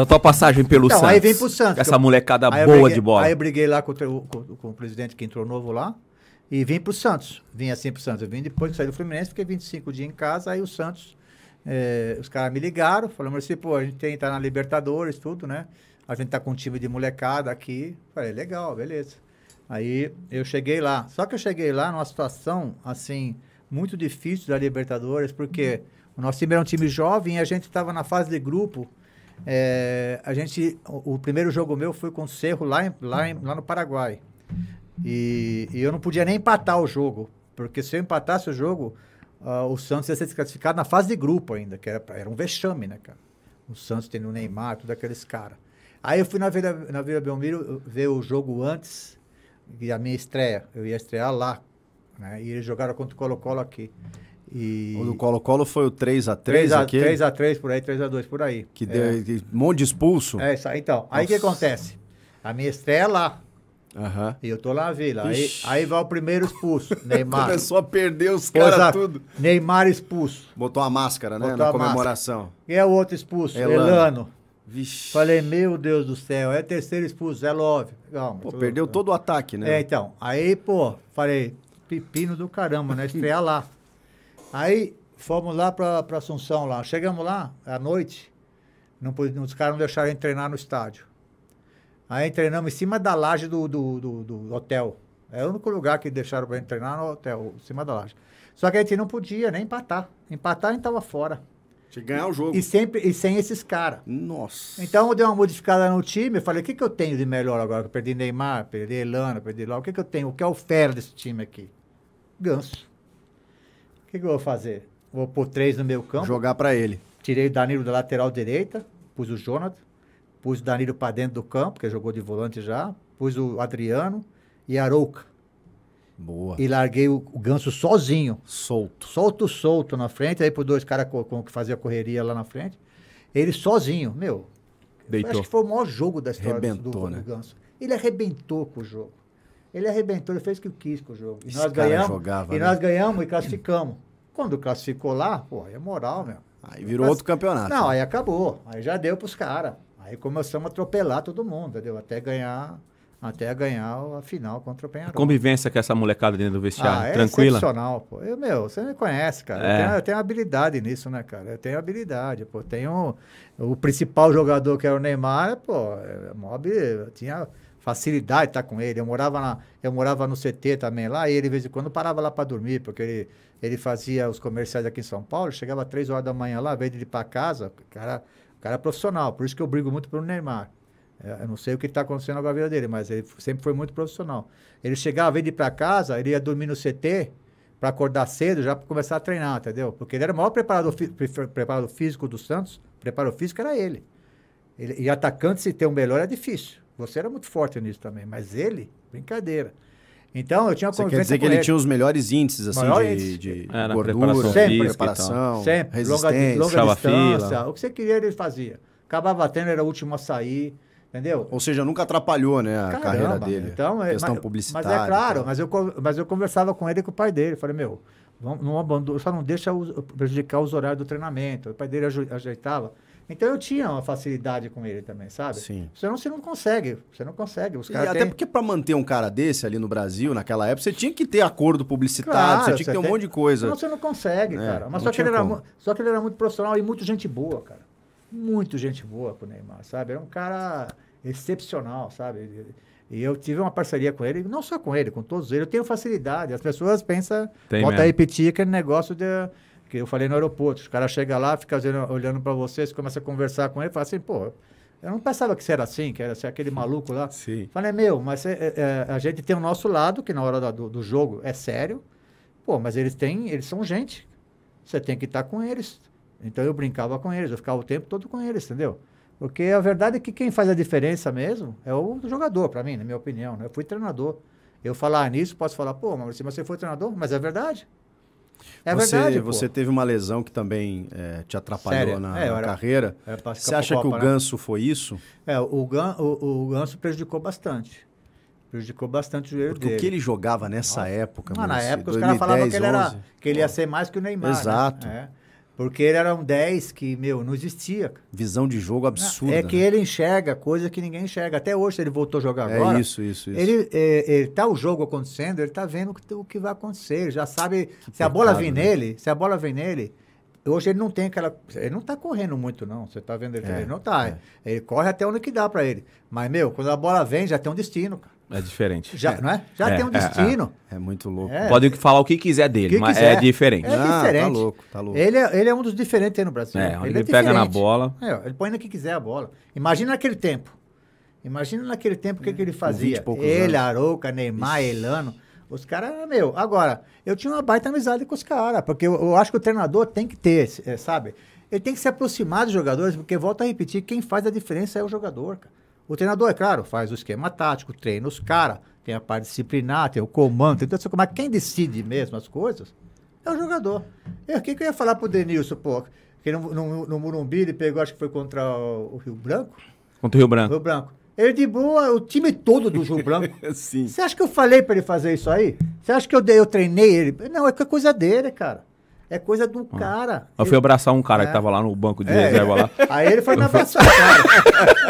a tua passagem pelo então, Santos. Aí vem pro Santos. Essa eu, molecada boa briguei, de bola. Aí eu briguei lá com o, com, com o, presidente que entrou novo lá. E vim pro Santos. Vim assim pro Santos. Eu vim depois que sair do Fluminense, fiquei 25 dias em casa. Aí o Santos, eh, os caras me ligaram, falaram: assim, pô, a gente tem, tá na Libertadores, tudo, né? A gente tá com um time de molecada aqui. Falei, legal, beleza. Aí eu cheguei lá. Só que eu cheguei lá numa situação, assim, muito difícil da Libertadores, porque o nosso time era um time jovem e a gente estava na fase de grupo. É, a gente, o, o, primeiro jogo meu foi com o Cerro lá, em, lá, em, lá no Paraguai. E, e, eu não podia nem empatar o jogo, porque se eu empatasse o jogo, uh, o Santos ia ser desclassificado na fase de grupo ainda, que era, era um vexame, né, cara? O Santos tendo o Neymar, todos aqueles caras. Aí eu fui na Vila, na Vila Belmiro ver o jogo antes e a minha estreia. Eu ia estrear lá né? E eles jogaram contra o Colo-Colo aqui. E... O do Colo-Colo foi o 3x3 aqui? 3x3 por aí, 3x2 por aí. Que é. deu um monte de expulso. É, isso aí. então. Nossa. Aí o que acontece? A minha estreia é lá. Uhum. E eu tô lá na vila. Aí, aí, vai o primeiro expulso, Neymar. Começou a perder os caras tudo. Neymar expulso. Botou a máscara, né? Botou na comemoração. Máscara. E é o outro expulso, Elano. Elano. Vixe. Falei, meu Deus do céu, é terceiro expulso, é love. Calma, pô, perdeu bem. todo o ataque, né? É, então. Aí, pô, falei, pepino do caramba, né? Estrear lá. Aí fomos lá para Assunção lá. Chegamos lá à noite, não, os caras não deixaram treinar no estádio. Aí treinamos em cima da laje do, do, do, do hotel. É o único lugar que deixaram para gente treinar no hotel, em cima da laje. Só que a gente não podia nem empatar. Empatar a gente tava fora. Tinha ganhar o jogo. E, sempre, e sem esses caras. Nossa. Então eu dei uma modificada no time, eu falei, o que, que eu tenho de melhor agora? Eu perdi Neymar, perdi Elana, perdi lá O que, que eu tenho? O que é o fera desse time aqui? Ganso. O que, que eu vou fazer? Vou pôr três no meu campo. Jogar para ele. Tirei o Danilo da lateral direita, pus o Jonathan, pus o Danilo para dentro do campo, que jogou de volante já, pus o Adriano e a Arouca. Boa. E larguei o, o, ganso sozinho. Solto. Solto, solto na frente. Aí por dois caras com que fazia correria lá na frente. Ele sozinho, meu. Deitou. Acho que foi o maior jogo da história do, do, do né? ganso. Ele arrebentou com o jogo. Ele arrebentou, ele fez o que quis com o jogo. E Esse nós ganhamos. Jogava, e né? nós ganhamos e classificamos. Quando classificou lá, pô, aí é moral, meu. Aí virou outro campeonato. Não, aí acabou. Aí já deu pros caras. Aí começamos a atropelar todo mundo, entendeu? Até ganhar até ganhar a final contra o Penharol. A convivência com essa molecada dentro do vestiário, ah, é tranquila? excepcional, pô. Eu, meu, você me conhece, cara. É. Eu, tenho, eu, tenho, habilidade nisso, né, cara? Eu tenho habilidade, pô. Tenho o principal jogador que era é o Neymar, pô, é, mob, tinha facilidade estar com ele. Eu morava, na, eu morava no CT também lá, e ele de vez em quando parava lá para dormir, porque ele, ele fazia os comerciais aqui em São Paulo, chegava às 3 horas da manhã lá, veio de ir para casa, o cara, cara é profissional, por isso que eu brigo muito pelo Neymar. É, eu não sei o que está acontecendo na vida dele, mas ele sempre foi muito profissional. Ele chegava, veio de ir para casa, ele ia dormir no CT, para acordar cedo já para começar a treinar, entendeu? Porque ele era o maior preparador, preparador físico do Santos, preparo físico era ele. ele. E atacante, se ter um melhor, é difícil. Você era muito forte nisso também, mas ele, brincadeira. Então, eu tinha Você quer dizer que ele, ele, tinha os melhores índices, assim, Maior de, índice. de é, gordura, sempre, preparação, sempre, resistência, longa, longa distância, o que você queria ele fazia. Acabava tendo, era o último a sair, entendeu? Ou seja, nunca atrapalhou, né, a Caramba, carreira dele. Então, é, questão mas, publicitária. Mas é claro, mas eu, mas eu conversava com ele e com o pai dele, falei, meu, não abandono, só não deixa prejudicar os horários do treinamento. O pai dele ajeitava. Então eu tinha uma facilidade com ele também, sabe? Sim. Senão você não consegue, você não consegue. Os e até têm... porque para manter um cara desse ali no Brasil, naquela época, você tinha que ter acordo publicitário, claro, você tinha que ter tem... um monte de coisa. Não, você não consegue, é, cara. Mas só que, ele era, só que ele era muito profissional e muito gente boa, cara. Muito gente boa com o Neymar, sabe? Era um cara excepcional, sabe? E eu tive uma parceria com ele, não só com ele, com todos eles. Eu tenho facilidade. As pessoas pensam, Tem volta a repetir aquele negócio de que eu falei no aeroporto. Os cara chega lá, fica olhando para vocês, começa a conversar com ele, fala assim, pô, eu não pensava que você era assim, que era assim, aquele maluco lá. Sim. Falei, é meu, mas é, é, é, a gente tem o nosso lado, que na hora do, do, jogo é sério. Pô, mas eles têm, eles são gente. Você tem que estar tá com eles. Então eu brincava com eles, eu ficava o tempo todo com eles, entendeu? Porque a verdade é que quem faz a diferença mesmo é o jogador, para mim, na minha opinião. Né? Eu fui treinador. Eu falar nisso, posso falar, pô, Maurício, mas você foi treinador? Mas é verdade. É você, verdade. Você teve uma lesão que também é, te atrapalhou Sério? na, é, era, carreira. Era você acha que o né? ganso foi isso? É, o, gan, o, o ganso prejudicou bastante. Prejudicou bastante o joelho Porque dele. o que ele jogava nessa Nossa. época, mano? Na época os caras falavam que ele, era, que ele ia ser mais que o Neymar. Né? Exato. Né? Porque ele era um 10 que, meu, não existia. Visão de jogo ah, absurda. É que né? ele enxerga coisa que ninguém enxerga. Até hoje ele voltou a jogar é agora. É isso, isso, isso. Ele, é, ele é, tá o jogo acontecendo, ele tá vendo o que vai acontecer. Ele já sabe. Que se pecado, a bola vem né? nele, se a bola vem nele. Hoje ele não tem aquela. Ele não tá correndo muito, não. Você tá vendo ele? É, ele não tá. É. Ele corre até onde que dá para ele. Mas, meu, quando a bola vem, já tem um destino, cara. É diferente. Já, é. Não é? Já é, tem um é, destino. É. é, muito louco. É. Pode falar o que quiser dele, que mas quiser. é diferente. É tá diferente. Ah, tá louco, tá louco. Ele é, ele é um dos diferentes aí no Brasil. É, ele, ele pega na bola. ele põe no que quiser a bola. Imagina naquele tempo. Imagina naquele tempo o que, que ele fazia. Ele, anos. Arouca, Neymar, Elano. Os caras, meu, agora, eu tinha uma baita amizade com os caras, porque eu, eu, acho que o treinador tem que ter, sabe? Ele tem que se aproximar dos jogadores, porque, volta a repetir, quem faz a diferença é o jogador, cara. O treinador, é claro, faz o esquema tático, treina os caras, tem a parte disciplinar, tem o comando, tem tudo isso. Mas quem decide mesmo as coisas é o jogador. O que, que eu ia falar pro Denilson, pô? Que no, no, no Murumbi ele pegou, acho que foi contra o, o Rio Branco. Contra o Rio Branco. Rio Branco. Ele de boa, o time todo do Rio Branco. Sim. Você acha que eu falei para ele fazer isso aí? Você acha que eu, eu treinei ele? Não, é, é coisa dele, cara. É coisa do ah. cara. Eu fui abraçar um cara é. que tava lá no banco de é. reserva lá. Aí ele foi me abraçar, cara.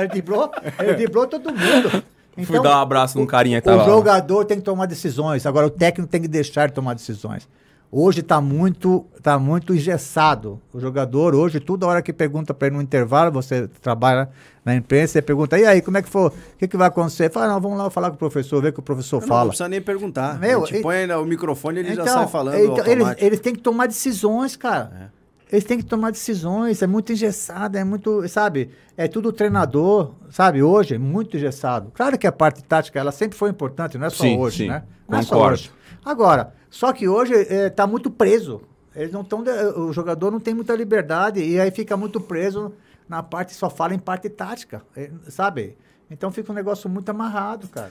ele driblou, ele driblou todo mundo. Então, Fui dar um abraço num carinha que O, o jogador lá. tem que tomar decisões, agora o técnico tem que deixar de tomar decisões. Hoje está muito, tá muito engessado. O jogador, hoje, toda hora que pergunta para ele no intervalo, você trabalha na imprensa, você pergunta, e aí, como é que foi? O que, que vai acontecer? fala, não, vamos lá falar com o professor, ver o que o professor fala. Não precisa nem perguntar. Meu, a gente e... põe o microfone ele então, já sai falando. Então, eles, eles têm que tomar decisões, cara. É eles têm que tomar decisões, é muito engessado, é muito, sabe? É tudo treinador, sabe? Hoje é muito engessado. Claro que a parte tática, ela sempre foi importante, não é só sim, hoje, sim. né? Não Concordo. é só hoje. Agora, só que hoje está é, tá muito preso. Eles não estão, o jogador não tem muita liberdade e aí fica muito preso na parte, só fala em parte tática, é, sabe? Então fica um negócio muito amarrado, cara.